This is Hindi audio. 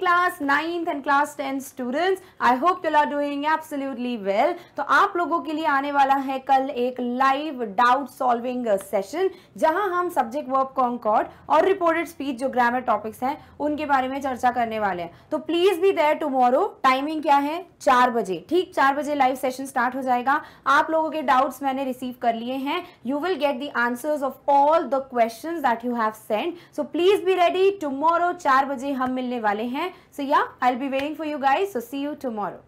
Class ninth and class tenth students I hope you are doing absolutely well तो आप लोगों के लिए आने वाला है कल एक लाइव डाउट सॉल्विंग सेशन जहां हम सब्जेक्ट वर्ब कॉन्कॉर्ड और रिपोर्टेड स्पीच जो ग्रामर टॉपिक्स हैं उनके बारे में चर्चा करने वाले हैं तो प्लीज भी देर टुमारो टाइमिंग क्या है चार बजे ठीक चार बजे लाइव सेशन स्टार्ट हो जाएगा आप लोगों के डाउट्स मैंने रिसीव कर लिए हैं you will get the answers of all the question that you have send so please be ready tomorrow चार बजे हम मिलने वाले हैं So yeah, I'll be waiting for you guys. So see you tomorrow.